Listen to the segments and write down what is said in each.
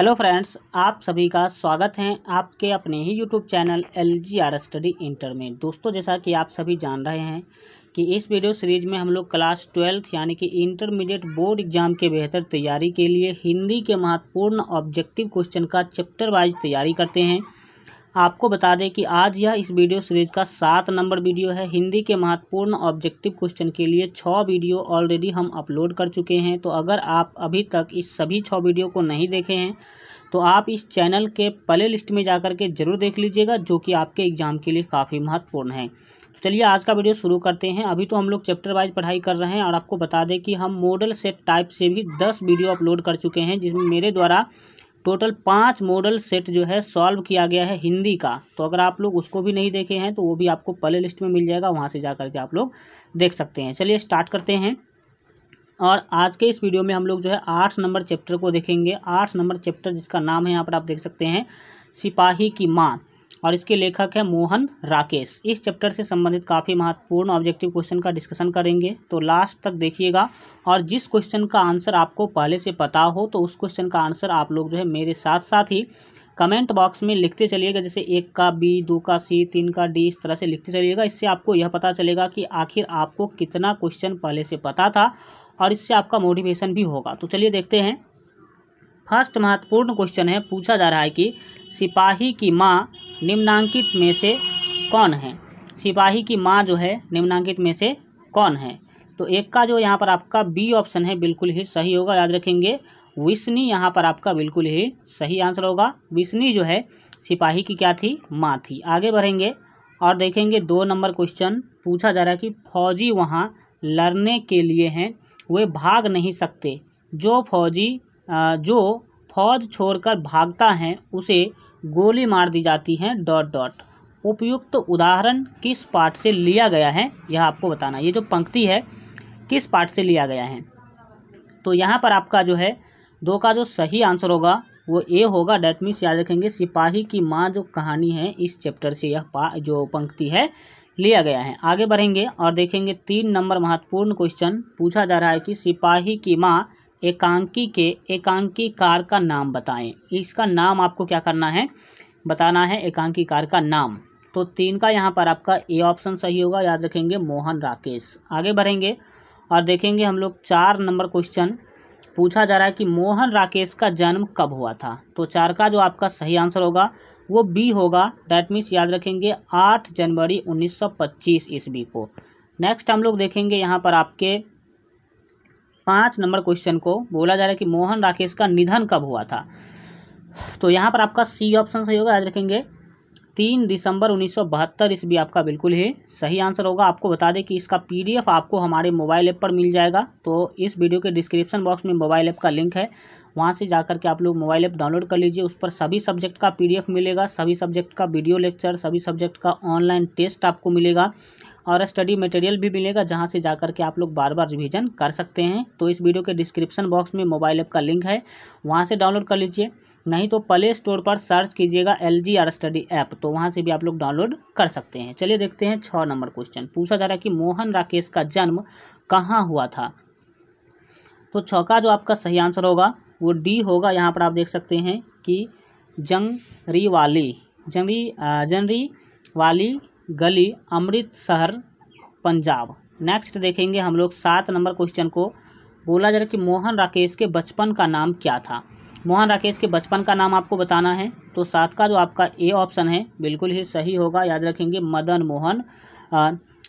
hello friends आप सभी का स्वागत है आपके अपने ही YouTube channel L G R study inter में दोस्तों जैसा कि आप सभी जान रहे हैं कि इस वीडियो सीरीज में हम लोग क्लास ट्वेल्थ यानी कि इंटरमीडिएट बोर्ड एग्जाम के बेहतर तैयारी के लिए हिंदी के महत्वपूर्ण ऑब्जेक्टिव क्वेश्चन का चैप्टर वाइज तैयारी करते हैं आपको बता दें कि आज यह इस वीडियो सीरीज़ का सात नंबर वीडियो है हिंदी के महत्वपूर्ण ऑब्जेक्टिव क्वेश्चन के लिए छः वीडियो ऑलरेडी हम अपलोड कर चुके हैं तो अगर आप अभी तक इस सभी छः वीडियो को नहीं देखे हैं तो आप इस चैनल के प्ले लिस्ट में जा कर के ज़रूर देख लीजिएगा जो कि आपके एग्ज़ाम के लिए काफ़ी महत्वपूर्ण है तो चलिए आज का वीडियो शुरू करते हैं अभी तो हम लोग चैप्टर वाइज पढ़ाई कर रहे हैं और आपको बता दें कि हम मॉडल सेट टाइप से भी दस वीडियो अपलोड कर चुके हैं जिसमें मेरे द्वारा टोटल पाँच मॉडल सेट जो है सॉल्व किया गया है हिंदी का तो अगर आप लोग उसको भी नहीं देखे हैं तो वो भी आपको प्ले लिस्ट में मिल जाएगा वहाँ से जा करके आप लोग देख सकते हैं चलिए स्टार्ट करते हैं और आज के इस वीडियो में हम लोग जो है आठ नंबर चैप्टर को देखेंगे आठ नंबर चैप्टर जिसका नाम है यहाँ पर आप देख सकते हैं सिपाही की माँ और इसके लेखक है मोहन राकेश इस चैप्टर से संबंधित काफ़ी महत्वपूर्ण ऑब्जेक्टिव क्वेश्चन का डिस्कशन करेंगे तो लास्ट तक देखिएगा और जिस क्वेश्चन का आंसर आपको पहले से पता हो तो उस क्वेश्चन का आंसर आप लोग जो है मेरे साथ साथ ही कमेंट बॉक्स में लिखते चलिएगा जैसे एक का बी दो का सी तीन का डी इस तरह से लिखते चलिएगा इससे आपको यह पता चलेगा कि आखिर आपको कितना क्वेश्चन पहले से पता था और इससे आपका मोटिवेशन भी होगा तो चलिए देखते हैं फर्स्ट महत्वपूर्ण क्वेश्चन है पूछा जा रहा है कि सिपाही की माँ निम्नांकित में से कौन है सिपाही की माँ जो है निम्नांकित में से कौन है तो एक का जो यहाँ पर आपका बी ऑप्शन है बिल्कुल ही सही होगा याद रखेंगे विष्णी यहाँ पर आपका बिल्कुल ही सही आंसर होगा विष्णी जो है सिपाही की क्या थी माँ थी आगे बढ़ेंगे और देखेंगे दो नंबर क्वेश्चन पूछा जा रहा है कि फौजी वहाँ लड़ने के लिए हैं वे भाग नहीं सकते जो फौजी जो फौज छोड़कर भागता है उसे गोली मार दी जाती है डॉट डॉट उपयुक्त उदाहरण किस पाठ से लिया गया है यह आपको बताना ये जो पंक्ति है किस पाठ से लिया गया है तो यहाँ पर आपका जो है दो का जो सही आंसर होगा वो ए होगा डेट मीन्स याद रखेंगे सिपाही की माँ जो कहानी है इस चैप्टर से यह पा जो पंक्ति है लिया गया है आगे बढ़ेंगे और देखेंगे तीन नंबर महत्वपूर्ण क्वेश्चन पूछा जा रहा है कि सिपाही की माँ एकांकी के एकांकी कार का नाम बताएं इसका नाम आपको क्या करना है बताना है एकांकीकार का नाम तो तीन का यहाँ पर आपका ए ऑप्शन सही होगा याद रखेंगे मोहन राकेश आगे बढ़ेंगे और देखेंगे हम लोग चार नंबर क्वेश्चन पूछा जा रहा है कि मोहन राकेश का जन्म कब हुआ था तो चार का जो आपका सही आंसर होगा वो बी होगा डैट मीन्स याद रखेंगे आठ जनवरी पच्चीस ईस्वी को नेक्स्ट हम लोग देखेंगे यहाँ पर आपके पाँच नंबर क्वेश्चन को बोला जा रहा है कि मोहन राकेश का निधन कब हुआ था तो यहाँ पर आपका सी ऑप्शन सही होगा याद रखेंगे तीन दिसंबर उन्नीस सौ बहत्तर ईस्वी आपका बिल्कुल ही सही आंसर होगा आपको बता दें कि इसका पीडीएफ आपको हमारे मोबाइल ऐप पर मिल जाएगा तो इस वीडियो के डिस्क्रिप्शन बॉक्स में मोबाइल ऐप का लिंक है वहाँ से जाकर के आप लोग मोबाइल ऐप डाउनलोड कर लीजिए उस पर सभी सब्जेक्ट का पीडीएफ मिलेगा सभी सब्जेक्ट का वीडियो लेक्चर सभी सब्जेक्ट का ऑनलाइन टेस्ट आपको मिलेगा और स्टडी मटेरियल भी मिलेगा जहाँ से जा के आप लोग बार बार रिविज़न कर सकते हैं तो इस वीडियो के डिस्क्रिप्शन बॉक्स में मोबाइल ऐप का लिंक है वहाँ से डाउनलोड कर लीजिए नहीं तो प्ले स्टोर पर सर्च कीजिएगा L G R study app तो वहाँ से भी आप लोग डाउनलोड कर सकते हैं चलिए देखते हैं छः नंबर क्वेश्चन पूछा जा रहा है कि मोहन राकेश का जन्म कहाँ हुआ था तो छ का जो आपका सही आंसर होगा वो डी होगा यहाँ पर आप देख सकते हैं कि जंगरी वाली जंगरी जनरी वाली गली अमृतसर पंजाब नेक्स्ट देखेंगे हम लोग सात नंबर क्वेश्चन को बोला जा रहा कि मोहन राकेश के बचपन का नाम क्या था मोहन राकेश के बचपन का नाम आपको बताना है तो सात का जो आपका ए ऑप्शन है बिल्कुल ही सही होगा याद रखेंगे मदन मोहन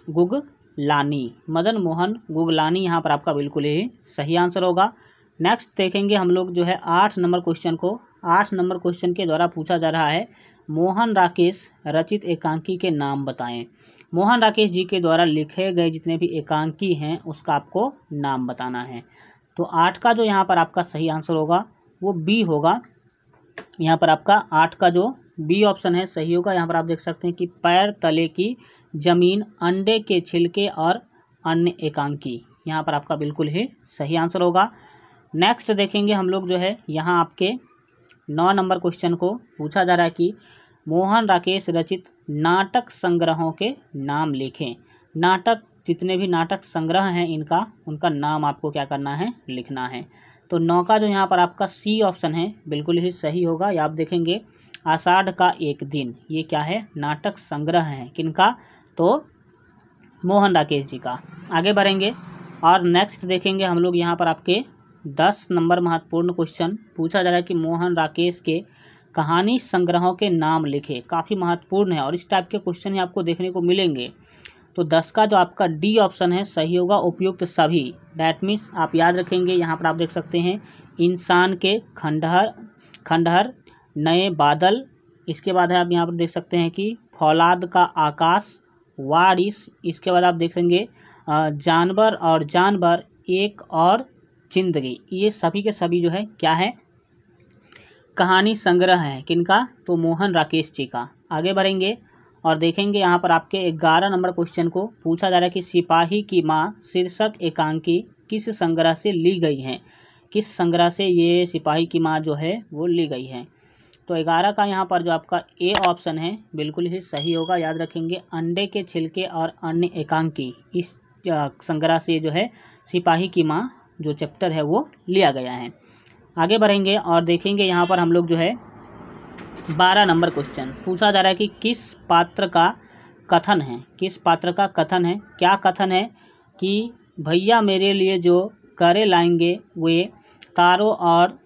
गुगलानी मदन मोहन गुगलानी यहाँ पर आपका बिल्कुल ही सही आंसर होगा नेक्स्ट देखेंगे हम लोग जो है आठ नंबर क्वेश्चन को आठ नंबर क्वेश्चन के द्वारा पूछा जा रहा है मोहन राकेश रचित एकांकी के नाम बताएं मोहन राकेश जी के द्वारा लिखे गए जितने भी एकांकी हैं उसका आपको नाम बताना है तो आठ का जो यहाँ पर आपका सही आंसर होगा वो बी होगा यहाँ पर आपका आठ का जो बी ऑप्शन है सही होगा यहाँ पर आप देख सकते हैं कि पैर तले की ज़मीन अंडे के छिलके और अन्य एकांकी यहाँ पर आपका बिल्कुल ही सही आंसर होगा नेक्स्ट देखेंगे हम लोग जो है यहाँ आपके नौ नंबर क्वेश्चन को पूछा जा रहा है कि मोहन राकेश रचित नाटक संग्रहों के नाम लिखें नाटक जितने भी नाटक संग्रह हैं इनका उनका नाम आपको क्या करना है लिखना है तो नौ का जो यहाँ पर आपका सी ऑप्शन है बिल्कुल ही सही होगा या आप देखेंगे आषाढ़ का एक दिन ये क्या है नाटक संग्रह है किनका तो मोहन राकेश जी का आगे बढ़ेंगे और नेक्स्ट देखेंगे हम लोग यहाँ पर आपके दस नंबर महत्वपूर्ण क्वेश्चन पूछा जा रहा है कि मोहन राकेश के कहानी संग्रहों के नाम लिखे काफ़ी महत्वपूर्ण है और इस टाइप के क्वेश्चन ही आपको देखने को मिलेंगे तो दस का जो आपका डी ऑप्शन है सही होगा उपयुक्त सभी डैट मीन्स आप याद रखेंगे यहाँ पर आप देख सकते हैं इंसान के खंडहर खंडहर नए बादल इसके बाद है आप यहाँ पर देख सकते हैं कि फौलाद का आकाश वारिस इसके बाद आप देखेंगे जानवर और जानवर एक और जिंदगी ये सभी के सभी जो है क्या है कहानी संग्रह है किनका तो मोहन राकेश जी का आगे बढ़ेंगे और देखेंगे यहाँ पर आपके ग्यारह नंबर क्वेश्चन को पूछा जा रहा है कि सिपाही की माँ शीर्षक एकांकी किस संग्रह से ली गई है किस संग्रह से ये सिपाही की माँ जो है वो ली गई है तो ग्यारह का यहाँ पर जो आपका ए ऑप्शन है बिल्कुल ही सही होगा याद रखेंगे अंडे के छिलके और अन्य एकांकी इस संग्रह से जो है सिपाही की माँ जो चैप्टर है वो लिया गया है आगे बढ़ेंगे और देखेंगे यहाँ पर हम लोग जो है बारह नंबर क्वेश्चन पूछा जा रहा है कि किस पात्र का कथन है किस पात्र का कथन है क्या कथन है कि भैया मेरे लिए जो करे लाएंगे वे तारों और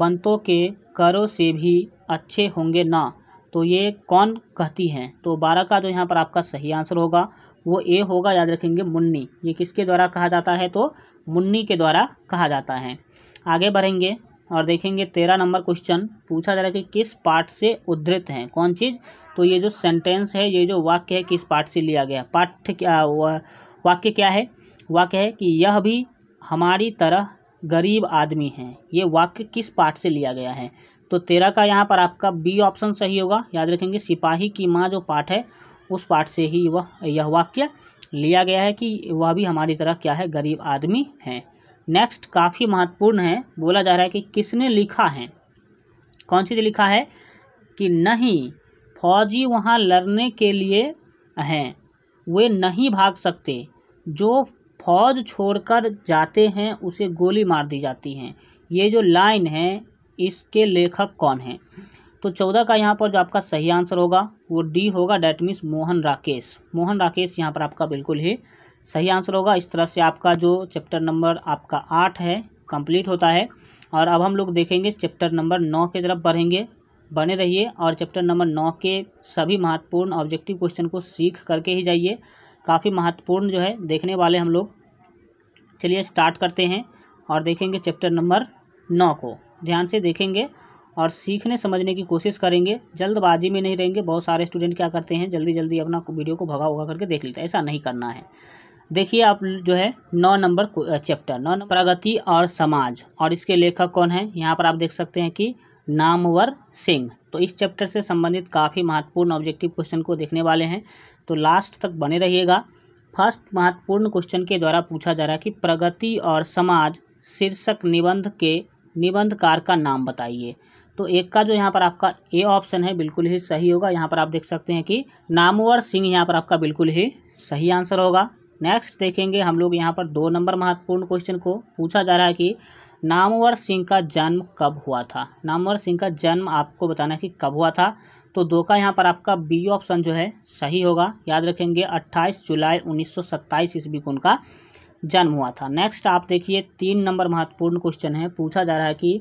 बंतों के करों से भी अच्छे होंगे ना तो ये कौन कहती हैं तो बारह का जो यहाँ पर आपका सही आंसर होगा वो ए होगा याद रखेंगे मुन्नी ये किसके द्वारा कहा जाता है तो मुन्नी के द्वारा कहा जाता है आगे बढ़ेंगे और देखेंगे तेरह नंबर क्वेश्चन पूछा जा रहा है कि किस पार्ट से उद्धृत हैं कौन चीज़ तो ये जो सेंटेंस है ये जो वाक्य है किस पार्ट से लिया गया पाठ क्या वाक्य क्या है वाक्य है कि यह भी हमारी तरह गरीब आदमी हैं ये वाक्य किस पाठ से लिया गया है तो तेरह का यहाँ पर आपका बी ऑप्शन सही होगा याद रखेंगे सिपाही की माँ जो पाठ है उस पाठ से ही वह यह वाक्य लिया गया है कि वह भी हमारी तरह क्या है गरीब आदमी हैं नेक्स्ट काफ़ी महत्वपूर्ण है बोला जा रहा है कि किसने लिखा है कौन चीज़ लिखा है कि नहीं फौजी वहाँ लड़ने के लिए हैं वे नहीं भाग सकते जो फौज छोड़कर जाते हैं उसे गोली मार दी जाती हैं ये जो लाइन है इसके लेखक कौन हैं तो चौदह का यहाँ पर जो आपका सही आंसर होगा वो डी होगा डैट मीन्स मोहन राकेश मोहन राकेश यहाँ पर आपका बिल्कुल ही सही आंसर होगा इस तरह से आपका जो चैप्टर नंबर आपका आठ है कंप्लीट होता है और अब हम लोग देखेंगे चैप्टर नंबर नौ की तरफ बढ़ेंगे बने रहिए और चैप्टर नंबर नौ के सभी महत्वपूर्ण ऑब्जेक्टिव क्वेश्चन को सीख करके ही जाइए काफ़ी महत्वपूर्ण जो है देखने वाले हम लोग चलिए स्टार्ट करते हैं और देखेंगे चैप्टर नंबर नौ को ध्यान से देखेंगे और सीखने समझने की कोशिश करेंगे जल्दबाजी में नहीं रहेंगे बहुत सारे स्टूडेंट क्या करते हैं जल्दी जल्दी अपना वीडियो को भगा उगा करके देख लेते हैं ऐसा नहीं करना है देखिए आप जो है नौ नंबर चैप्टर नौ नंबर प्रगति और समाज और इसके लेखक कौन है यहाँ पर आप देख सकते हैं कि नामवर सिंह तो इस चैप्टर से संबंधित काफ़ी महत्वपूर्ण ऑब्जेक्टिव क्वेश्चन को देखने वाले हैं तो लास्ट तक बने रहिएगा फर्स्ट महत्वपूर्ण क्वेश्चन के द्वारा पूछा जा रहा है कि प्रगति और समाज शीर्षक निबंध के निबंधकार का नाम बताइए तो एक का जो यहाँ पर आपका ए ऑप्शन है बिल्कुल ही सही होगा यहाँ पर आप देख सकते हैं कि नामवर सिंह यहाँ पर आपका बिल्कुल ही सही आंसर होगा नेक्स्ट देखेंगे हम लोग यहाँ पर दो नंबर महत्वपूर्ण क्वेश्चन को पूछा जा रहा है कि नामवर सिंह का जन्म कब हुआ था नामवर सिंह का जन्म आपको बताना है कि कब हुआ था तो दो का यहाँ पर आपका बी ऑप्शन जो है सही होगा याद रखेंगे 28 जुलाई 1927 ईस्वी को उनका जन्म हुआ था नेक्स्ट आप देखिए तीन नंबर महत्वपूर्ण क्वेश्चन है पूछा जा रहा है कि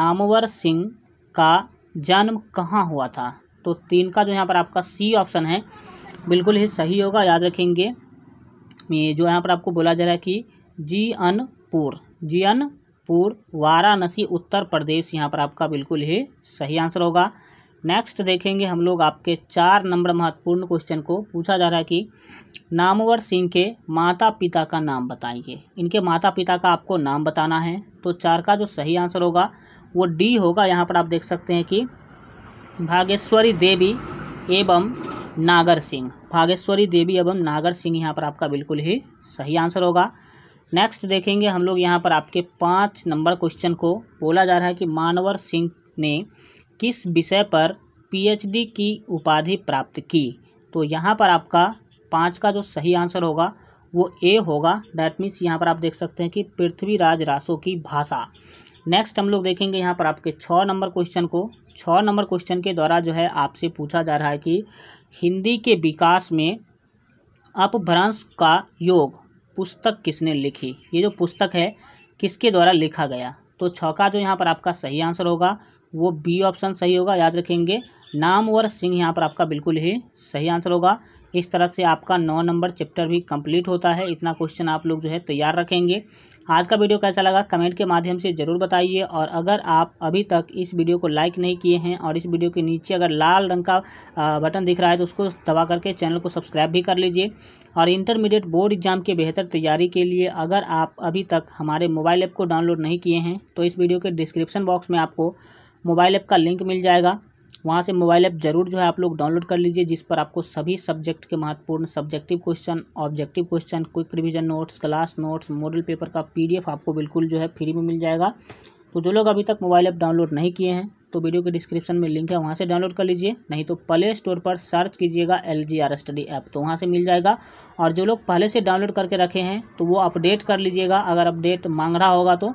नामवर सिंह का जन्म कहाँ हुआ था तो तीन का जो यहाँ पर आपका सी ऑप्शन है बिल्कुल ही सही होगा याद रखेंगे में जो यहाँ पर आपको बोला जा रहा है कि जी अनपुर जी अनपुर वाराणसी उत्तर प्रदेश यहाँ पर आपका बिल्कुल ही सही आंसर होगा नेक्स्ट देखेंगे हम लोग आपके चार नंबर महत्वपूर्ण क्वेश्चन को पूछा जा रहा है कि नामवर सिंह के माता पिता का नाम बताइए इनके माता पिता का आपको नाम बताना है तो चार का जो सही आंसर होगा वो डी होगा यहाँ पर आप देख सकते हैं कि भागेश्वरी देवी एवं नागर सिंह भागेश्वरी देवी एवं नागर सिंह यहाँ पर आपका बिल्कुल ही सही आंसर होगा नेक्स्ट देखेंगे हम लोग यहाँ पर आपके पाँच नंबर क्वेश्चन को बोला जा रहा है कि मानवर सिंह ने किस विषय पर पीएचडी की उपाधि प्राप्त की तो यहाँ पर आपका पाँच का जो सही आंसर होगा वो ए होगा डैट मीन्स यहाँ पर आप देख सकते हैं कि पृथ्वीराज रासो की भाषा नेक्स्ट हम लोग देखेंगे यहाँ पर आपके छः नंबर क्वेश्चन को छः नंबर क्वेश्चन के द्वारा जो है आपसे पूछा जा रहा है कि हिंदी के विकास में अपभ्रंश का योग पुस्तक किसने लिखी ये जो पुस्तक है किसके द्वारा लिखा गया तो छ का जो यहाँ पर आपका सही आंसर होगा वो बी ऑप्शन सही होगा याद रखेंगे नामवर सिंह यहाँ पर आपका बिल्कुल ही सही आंसर होगा इस तरह से आपका नौ नंबर चैप्टर भी कंप्लीट होता है इतना क्वेश्चन आप लोग जो है तैयार रखेंगे आज का वीडियो कैसा लगा कमेंट के माध्यम से ज़रूर बताइए और अगर आप अभी तक इस वीडियो को लाइक नहीं किए हैं और इस वीडियो के नीचे अगर लाल रंग का बटन दिख रहा है तो उसको दबा करके चैनल को सब्सक्राइब भी कर लीजिए और इंटरमीडिएट बोर्ड एग्जाम के बेहतर तैयारी के लिए अगर आप अभी तक हमारे मोबाइल ऐप को डाउनलोड नहीं किए हैं तो इस वीडियो के डिस्क्रिप्शन बॉक्स में आपको मोबाइल ऐप का लिंक मिल जाएगा वहाँ से मोबाइल ऐप जरूर जो है आप लोग डाउनलोड कर लीजिए जिस पर आपको सभी सब्जेक्ट के महत्वपूर्ण subjective question objective question quick revision notes class notes model paper का पी आपको बिल्कुल जो है फ्री में मिल जाएगा तो जो लोग अभी तक मोबाइल ऐप डाउनलोड नहीं किए हैं तो वीडियो के डिस्क्रिप्शन में लिंक है वहाँ से डाउनलोड कर लीजिए नहीं तो प्ले स्टोर पर सर्च कीजिएगा L G R study app तो वहाँ से मिल जाएगा और जो लोग पहले से डाउनलोड करके रखे हैं तो वो अपडेट कर लीजिएगा अगर अपडेट मांग रहा होगा तो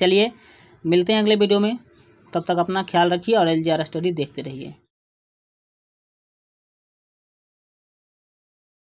चलिए मिलते हैं अगले वीडियो में तब तक अपना ख्याल रखिए और एल स्टडी देखते रहिए